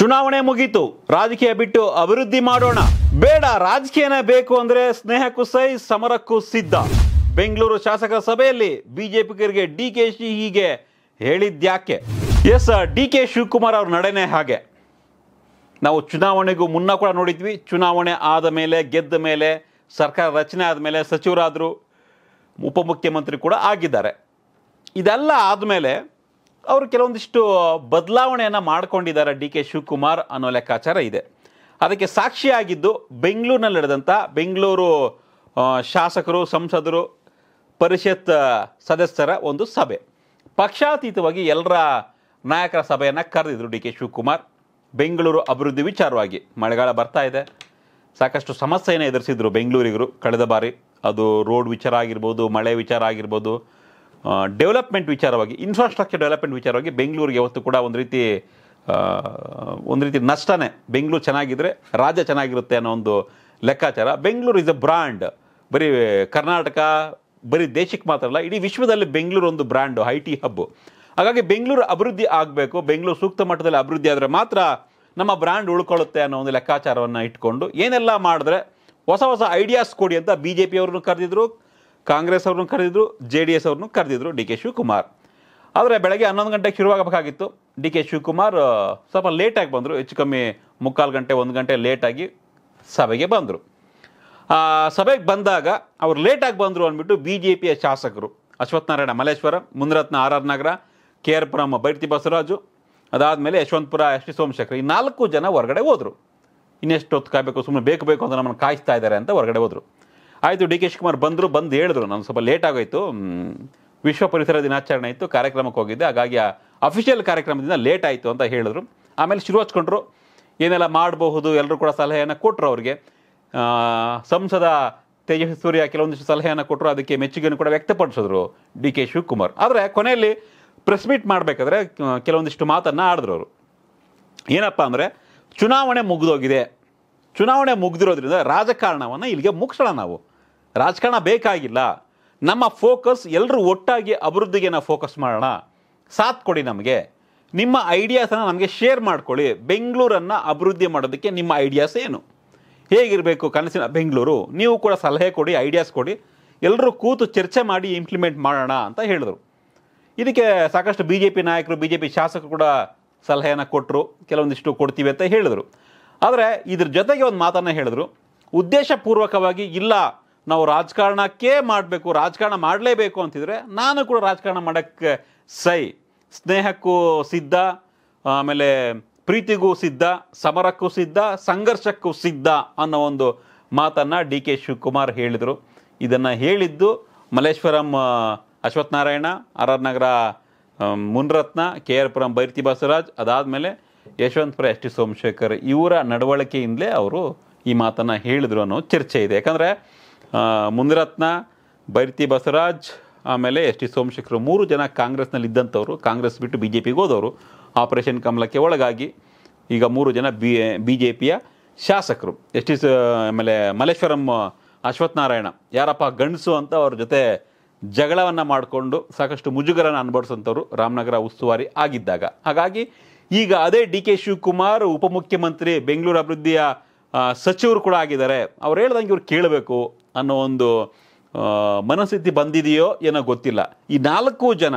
ಚುನಾವಣೆ ಮುಗೀತು ರಾಜಕೀಯ ಬಿಟ್ಟು ಅಭಿವೃದ್ಧಿ ಮಾಡೋಣ ಬೇಡ ರಾಜಕೀಯನೇ ಬೇಕು ಅಂದ್ರೆ ಸ್ನೇಹಕ್ಕೂ ಸೈ ಸಮರಕ್ಕೂ ಸಿದ್ಧ ಬೆಂಗಳೂರು ಶಾಸಕರ ಸಭೆಯಲ್ಲಿ ಬಿಜೆಪಿಗರಿಗೆ ಡಿ ಕೆ ಶಿ ಹೀಗೆ ಹೇಳಿದ್ಯಾಕೆ ಎಸ್ ಡಿ ಕೆ ಶಿವಕುಮಾರ್ ಅವ್ರ ನಡೆನೇ ಹಾಗೆ ನಾವು ಚುನಾವಣೆಗೂ ಮುನ್ನ ಕೂಡ ನೋಡಿದ್ವಿ ಚುನಾವಣೆ ಆದ ಮೇಲೆ ಗೆದ್ದ ಮೇಲೆ ಸರ್ಕಾರ ರಚನೆ ಆದ ಮೇಲೆ ಸಚಿವರಾದರು ಉಪಮುಖ್ಯಮಂತ್ರಿ ಕೂಡ ಆಗಿದ್ದಾರೆ ಇದೆಲ್ಲ ಆದಮೇಲೆ ಅವರು ಕೆಲವೊಂದಿಷ್ಟು ಬದಲಾವಣೆಯನ್ನು ಮಾಡಿಕೊಂಡಿದ್ದಾರೆ ಡಿ ಕೆ ಶಿವಕುಮಾರ್ ಅನ್ನೋ ಲೆಕ್ಕಾಚಾರ ಇದೆ ಅದಕ್ಕೆ ಸಾಕ್ಷಿಯಾಗಿದ್ದು ಬೆಂಗಳೂರಿನಲ್ಲಿ ನಡೆದಂಥ ಬೆಂಗಳೂರು ಶಾಸಕರು ಸಂಸದರು ಪರಿಷತ್ ಸದಸ್ಯರ ಒಂದು ಸಭೆ ಪಕ್ಷಾತೀತವಾಗಿ ಎಲ್ಲರ ನಾಯಕರ ಸಭೆಯನ್ನು ಕರೆದಿದ್ದರು ಡಿ ಕೆ ಶಿವಕುಮಾರ್ ಬೆಂಗಳೂರು ಅಭಿವೃದ್ಧಿ ವಿಚಾರವಾಗಿ ಮಳೆಗಾಲ ಬರ್ತಾ ಇದೆ ಸಾಕಷ್ಟು ಸಮಸ್ಯೆಯನ್ನು ಎದುರಿಸಿದ್ರು ಬೆಂಗಳೂರಿಗರು ಕಳೆದ ಬಾರಿ ಅದು ರೋಡ್ ವಿಚಾರ ಆಗಿರ್ಬೋದು ಮಳೆ ವಿಚಾರ ಆಗಿರ್ಬೋದು ಡೆವಲಪ್ಮೆಂಟ್ ವಿಚಾರವಾಗಿ ಇನ್ಫ್ರಾಸ್ಟ್ರಕ್ಚರ್ ಡೆವಲಪ್ಮೆಂಟ್ ವಿಚಾರವಾಗಿ ಬೆಂಗಳೂರಿಗೆ ಯಾವತ್ತು ಕೂಡ ಒಂದು ರೀತಿ ಒಂದು ರೀತಿ ನಷ್ಟನೇ ಬೆಂಗಳೂರು ಚೆನ್ನಾಗಿದ್ದರೆ ರಾಜ್ಯ ಚೆನ್ನಾಗಿರುತ್ತೆ ಅನ್ನೋ ಒಂದು ಲೆಕ್ಕಾಚಾರ ಬೆಂಗಳೂರು ಇಸ್ ಅ ಬ್ರ್ಯಾಂಡ್ ಬರೀ ಕರ್ನಾಟಕ ಬರೀ ದೇಶಕ್ಕೆ ಮಾತ್ರ ಅಲ್ಲ ಇಡೀ ವಿಶ್ವದಲ್ಲಿ ಬೆಂಗಳೂರು ಒಂದು ಬ್ರ್ಯಾಂಡು ಐ ಟಿ ಹಬ್ಬು ಹಾಗಾಗಿ ಬೆಂಗಳೂರು ಅಭಿವೃದ್ಧಿ ಆಗಬೇಕು ಬೆಂಗಳೂರು ಸೂಕ್ತ ಮಟ್ಟದಲ್ಲಿ ಅಭಿವೃದ್ಧಿ ಆದರೆ ಮಾತ್ರ ನಮ್ಮ ಬ್ರ್ಯಾಂಡ್ ಉಳ್ಕೊಳ್ಳುತ್ತೆ ಅನ್ನೋ ಒಂದು ಲೆಕ್ಕಾಚಾರವನ್ನು ಇಟ್ಕೊಂಡು ಏನೆಲ್ಲ ಮಾಡಿದ್ರೆ ಹೊಸ ಹೊಸ ಐಡಿಯಾಸ್ ಕೊಡಿ ಅಂತ ಬಿ ಜೆ ಪಿಯವ್ರನ್ನೂ ಕರೆದಿದ್ರು ಕಾಂಗ್ರೆಸ್ ಅವ್ರನ್ನೂ ಕರೆದಿದ್ರು ಜೆ ಡಿ ಎಸ್ ಅವ್ರನ್ನೂ ಕರೆದಿದ್ರು ಡಿ ಕೆ ಶಿವಕುಮಾರ್ ಆದರೆ ಬೆಳಗ್ಗೆ ಹನ್ನೊಂದು ಗಂಟೆಗೆ ಶುರುವಾಗಬೇಕಾಗಿತ್ತು ಡಿ ಕೆ ಶಿವಕುಮಾರ್ ಸ್ವಲ್ಪ ಲೇಟಾಗಿ ಬಂದರು ಹೆಚ್ಚು ಕಮ್ಮಿ ಮುಕ್ಕಾಲು ಗಂಟೆ ಒಂದು ಗಂಟೆ ಲೇಟಾಗಿ ಸಭೆಗೆ ಬಂದರು ಸಭೆಗೆ ಬಂದಾಗ ಅವರು ಲೇಟಾಗಿ ಬಂದರು ಅಂದ್ಬಿಟ್ಟು ಬಿ ಜೆ ಪಿಯ ಶಾಸಕರು Ashwathnarayan Malleshwara Munirathna R R Nagar K R Puram Byrathi Basavaraju ಅದಾದಮೇಲೆ ಯಶವಂತಪುರ ಎಸ್ ಟಿ ಸೋಮಶೇಖರ್ ಈ ನಾಲ್ಕು ಜನ ಹೊರಗಡೆ ಹೋದರು ಇನ್ನೆಷ್ಟು ಹೊತ್ತು ಕಾಯಬೇಕು ಸುಮ್ಮನೆ ಬೇಕು ಬೇಕು ಅಂತ ನಮ್ಮನ್ನು ಕಾಯಿಸ್ತಾ ಇದ್ದಾರೆ ಅಂತ ಹೊರಗಡೆ ಹೋದರು ಆಯಿತು ಡಿ ಕೆ ಶಿವಕುಮಾರ್ ಬಂದರು ಬಂದು ಹೇಳಿದ್ರು ನಾನು ಸ್ವಲ್ಪ ಲೇಟ್ ಆಗೋಯ್ತು ವಿಶ್ವ ಪರಿಸರ ದಿನಾಚರಣೆ ಇತ್ತು ಕಾರ್ಯಕ್ರಮಕ್ಕೆ ಹೋಗಿದ್ದೆ ಹಾಗಾಗಿ ಆ ಅಫಿಷಿಯಲ್ ಕಾರ್ಯಕ್ರಮದಿಂದ ಲೇಟ್ ಆಯಿತು ಅಂತ ಹೇಳಿದ್ರು ಆಮೇಲೆ ಶುರು ಹಚ್ಕೊಂಡ್ರು ಏನೆಲ್ಲ ಮಾಡಬಹುದು ಎಲ್ಲರೂ ಕೂಡ ಸಲಹೆಯನ್ನು ಕೊಟ್ಟರು ಅವ್ರಿಗೆ ಸಂಸದ ತೇಜಸ್ವಿ ಸೂರ್ಯ ಕೆಲವೊಂದಿಷ್ಟು ಸಲಹೆಯನ್ನು ಕೊಟ್ಟರು ಅದಕ್ಕೆ ಮೆಚ್ಚುಗೆಯನ್ನು ಕೂಡ ವ್ಯಕ್ತಪಡಿಸಿದ್ರು ಡಿ ಕೆ ಶಿವಕುಮಾರ್ ಆದರೆ ಕೊನೆಯಲ್ಲಿ ಪ್ರೆಸ್ ಮೀಟ್ ಮಾಡಬೇಕಾದ್ರೆ ಕೆಲವೊಂದಿಷ್ಟು ಮಾತನ್ನು ಆಡಿದ್ರು ಅವರು ಏನಪ್ಪ ಅಂದರೆ ಚುನಾವಣೆ ಮುಗಿದೋಗಿದೆ ಚುನಾವಣೆ ಮುಗಿದಿರೋದ್ರಿಂದ ರಾಜಕಾರಣವನ್ನು ಇಲ್ಲಿಗೆ ಮುಗಿಸೋಣ ನಾವು ರಾಜಕಾರಣ ಬೇಕಾಗಿಲ್ಲ ನಮ್ಮ ಫೋಕಸ್ ಎಲ್ಲರೂ ಒಟ್ಟಾಗಿ ಅಭಿವೃದ್ಧಿಗೆ ನಾವು ಫೋಕಸ್ ಮಾಡೋಣ ಸಾಥ್ ಕೊಡಿ ನಮಗೆ ನಿಮ್ಮ ಐಡಿಯಾಸನ್ನು ನಮಗೆ ಶೇರ್ ಮಾಡ್ಕೊಳ್ಳಿ ಬೆಂಗಳೂರನ್ನು ಅಭಿವೃದ್ಧಿ ಮಾಡೋದಕ್ಕೆ ನಿಮ್ಮ ಐಡಿಯಾಸ್ ಏನು ಹೇಗಿರಬೇಕು ಕನಸಿನ ಬೆಂಗಳೂರು ನೀವು ಕೂಡ ಸಲಹೆ ಕೊಡಿ ಐಡಿಯಾಸ್ ಕೊಡಿ ಎಲ್ಲರೂ ಕೂತು ಚರ್ಚೆ ಮಾಡಿ ಇಂಪ್ಲಿಮೆಂಟ್ ಮಾಡೋಣ ಅಂತ ಹೇಳಿದರು ಇದಕ್ಕೆ ಸಾಕಷ್ಟು ಬಿ ಜೆ ಪಿ ನಾಯಕರು ಬಿ ಜೆ ಪಿ ಶಾಸಕರು ಕೂಡ ಸಲಹೆಯನ್ನು ಕೊಟ್ಟರು ಕೆಲವೊಂದಿಷ್ಟು ಕೊಡ್ತೀವಿ ಅಂತ ಹೇಳಿದರು ಆದರೆ ಇದ್ರ ಜೊತೆಗೆ ಒಂದು ಮಾತನ್ನು ಹೇಳಿದರು ಉದ್ದೇಶಪೂರ್ವಕವಾಗಿ ಇಲ್ಲ ನಾವು ರಾಜಕಾರಣಕ್ಕೆ ಮಾಡಬೇಕು ರಾಜಕಾರಣ ಮಾಡಲೇಬೇಕು ಅಂತಿದ್ರೆ ನಾನು ಕೂಡ ರಾಜಕಾರಣ ಮಾಡೋಕ್ಕೆ ಸೈ ಸ್ನೇಹಕ್ಕೂ ಸಿದ್ಧ ಆಮೇಲೆ ಪ್ರೀತಿಗೂ ಸಿದ್ಧ ಸಮರಕ್ಕೂ ಸಿದ್ಧ ಸಂಘರ್ಷಕ್ಕೂ ಸಿದ್ಧ ಅನ್ನೋ ಒಂದು ಮಾತನ್ನು ಡಿ ಕೆ ಶಿವಕುಮಾರ್ ಹೇಳಿದರು ಇದನ್ನು ಹೇಳಿದ್ದು Malleshwaram Ashwathnarayan R R Nagar Munirathna K R Puram Byrathi Basavaraj ಅದಾದಮೇಲೆ ಯಶವಂತಪುರ ಎಸ್ ಟಿ ಸೋಮಶೇಖರ್ ಇವರ ನಡವಳಿಕೆಯಿಂದಲೇ ಅವರು ಈ ಮಾತನ್ನು ಹೇಳಿದ್ರು ಅನ್ನೋ ಚರ್ಚೆ ಇದೆ ಯಾಕಂದರೆ ಮುನಿರತ್ನ ಬೈರ್ತಿ ಬಸವರಾಜ್ ಆಮೇಲೆ ಎಸ್ ಟಿ ಸೋಮಶೇಖರ್ ಮೂರು ಜನ ಕಾಂಗ್ರೆಸ್ನಲ್ಲಿ ಇದ್ದಂಥವ್ರು ಕಾಂಗ್ರೆಸ್ ಬಿಟ್ಟು ಬಿ ಜೆ ಪಿಗೆ ಹೋದವರು ಆಪರೇಷನ್ ಕಮಲಕ್ಕೆ ಒಳಗಾಗಿ ಈಗ ಮೂರು ಜನ ಬಿ ಬಿ ಜೆ ಪಿಯ ಶಾಸಕರು ಎಸ್ ಟಿ ಆಮೇಲೆ ಮಲ್ಲೇಶ್ವರಂ ಅಶ್ವತ್ಥನಾರಾಯಣ ಯಾರಪ್ಪ ಗಂಡಸು ಅಂತ ಅವ್ರ ಜೊತೆ ಜಗಳವನ್ನು ಮಾಡಿಕೊಂಡು ಸಾಕಷ್ಟು ಮುಜುಗರನ್ನು ಅನುಭವಿಸೋಂಥವ್ರು ರಾಮನಗರ ಉಸ್ತುವಾರಿ ಆಗಿದ್ದಾಗ ಹಾಗಾಗಿ ಈಗ ಅದೇ ಡಿ ಕೆ ಶಿವಕುಮಾರ್ ಉಪಮುಖ್ಯಮಂತ್ರಿ ಬೆಂಗಳೂರು ಅಭಿವೃದ್ಧಿಯ ಸಚಿವರು ಕೂಡ ಆಗಿದ್ದಾರೆ ಅವ್ರು ಹೇಳ್ದಂಗೆ ಇವ್ರು ಕೇಳಬೇಕು ಅನ್ನೋ ಒಂದು ಮನಸ್ಥಿತಿ ಬಂದಿದೆಯೋ ಏನೋ ಗೊತ್ತಿಲ್ಲ ಈ ನಾಲ್ಕು ಜನ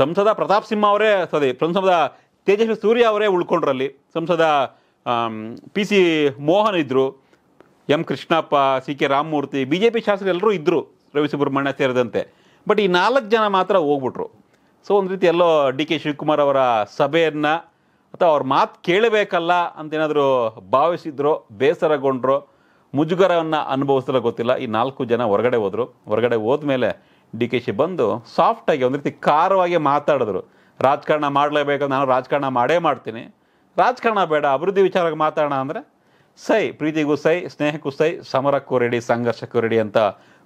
ಸಂಸದ ಪ್ರತಾಪ್ ಸಿಂಹ ಅವರೇ ಸರಿ ಸಂಸದ ತೇಜಸ್ವಿ ಸೂರ್ಯ ಅವರೇ ಉಳ್ಕೊಂಡ್ರಲ್ಲಿ ಸಂಸದ ಪಿ ಸಿ ಮೋಹನ್ ಇದ್ದರು M Krishnappa C K Ramamurthy B J P ಶಾಸಕರು ಎಲ್ಲರೂ ಇದ್ದರು ರವಿ ಸುಬ್ರಹ್ಮಣ್ಯ ಸೇರಿದಂತೆ ಬಟ್ ಈ ನಾಲ್ಕು ಜನ ಮಾತ್ರ ಹೋಗ್ಬಿಟ್ರು ಸೊ ಒಂದು ರೀತಿ ಎಲ್ಲೋ ಡಿ ಕೆ ಶಿವಕುಮಾರ್ ಅವರ ಸಭೆಯನ್ನು ಅಥವಾ ಅವ್ರ ಮಾತು ಕೇಳಬೇಕಲ್ಲ ಅಂತೇನಾದರೂ ಭಾವಿಸಿದ್ರು ಬೇಸರಗೊಂಡ್ರು ಮುಜುಗರವನ್ನು ಅನುಭವಿಸಲು ಗೊತ್ತಿಲ್ಲ ಈ ನಾಲ್ಕು ಜನ ಹೊರಗಡೆ ಹೋದರು ಹೊರಗಡೆ ಹೋದ್ಮೇಲೆ ಡಿ ಕೆ ಶಿ ಬಂದು ಸಾಫ್ಟಾಗಿ ಒಂದು ರೀತಿ ಖಾರವಾಗಿ ಮಾತಾಡಿದ್ರು ರಾಜಕಾರಣ ಮಾಡಲೇಬೇಕು ನಾನು ರಾಜಕಾರಣ ಮಾಡೇ ಮಾಡ್ತೀನಿ ರಾಜಕಾರಣ ಬೇಡ ಅಭಿವೃದ್ಧಿ ವಿಚಾರಕ್ಕೆ ಮಾತಾಡೋಣ ಅಂದರೆ ಸೈ ಪ್ರೀತಿಗೂ ಸೈ ಸ್ನೇಹಕ್ಕೂ ಸೈ ಸಮರಕ್ಕೂ ರೆಡಿ ಸಂಘರ್ಷಕ್ಕೂ ರೆಡಿ ಅಂತ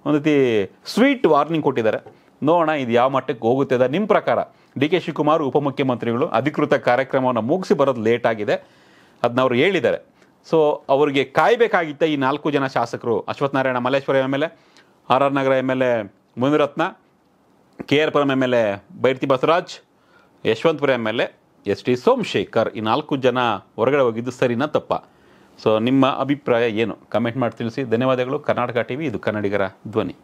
ಒಂದು ರೀತಿ ಸ್ವೀಟ್ ವಾರ್ನಿಂಗ್ ಕೊಟ್ಟಿದ್ದಾರೆ ನೋಡೋಣ ಇದು ಯಾವ ಮಟ್ಟಕ್ಕೆ ಹೋಗುತ್ತೆ ಅದ ನಿಮ್ಮ ಪ್ರಕಾರ ಡಿ ಕೆ ಶಿವಕುಮಾರ್ ಉಪಮುಖ್ಯಮಂತ್ರಿಗಳು ಅಧಿಕೃತ ಕಾರ್ಯಕ್ರಮವನ್ನು ಮುಗಿಸಿ ಬರೋದು ಲೇಟ್ ಆಗಿದೆ ಅದನ್ನ ಅವರು ಹೇಳಿದ್ದಾರೆ ಸೊ ಅವರಿಗೆ ಕಾಯಬೇಕಾಗಿತ್ತ ಈ ನಾಲ್ಕು ಜನ ಶಾಸಕರು Ashwathnarayan Malleshwara M L A R R Nagar M L A Munirathna K R Puram M L A Byrathi Basavaraj Yeshwantpur M L A S T Somashekar ಈ ನಾಲ್ಕು ಜನ ಹೊರಗಡೆ ಹೋಗಿದ್ದು ಸರಿನಾ ತಪ್ಪ ಸೊ ನಿಮ್ಮ ಅಭಿಪ್ರಾಯ ಏನು ಕಮೆಂಟ್ ಮಾಡಿ ತಿಳಿಸಿ ಧನ್ಯವಾದಗಳು ಕರ್ನಾಟಕ ಟಿ ವಿ ಇದು ಕನ್ನಡಿಗರ ಧ್ವನಿ